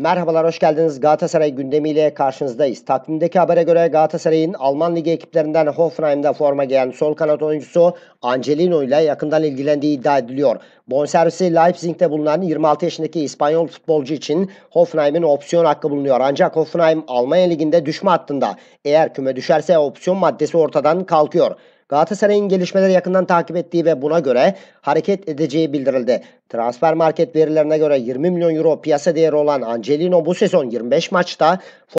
Merhabalar, hoş geldiniz. Galatasaray gündemiyle karşınızdayız. Takvimdeki habere göre Galatasaray'ın Alman Ligi ekiplerinden Hoffenheim'de forma giyen sol kanat oyuncusu Angelino ile yakından ilgilendiği iddia ediliyor. Bonservisi Leipzig'te bulunan 26 yaşındaki İspanyol futbolcu için Hoffenheim'in opsiyon hakkı bulunuyor. Ancak Hoffenheim Almanya Ligi'nde düşme hattında. Eğer küme düşerse opsiyon maddesi ortadan kalkıyor. Galatasaray'ın gelişmeleri yakından takip ettiği ve buna göre hareket edeceği bildirildi. Transfer market verilerine göre 20 milyon euro piyasa değeri olan Angelino bu sezon 25 maçta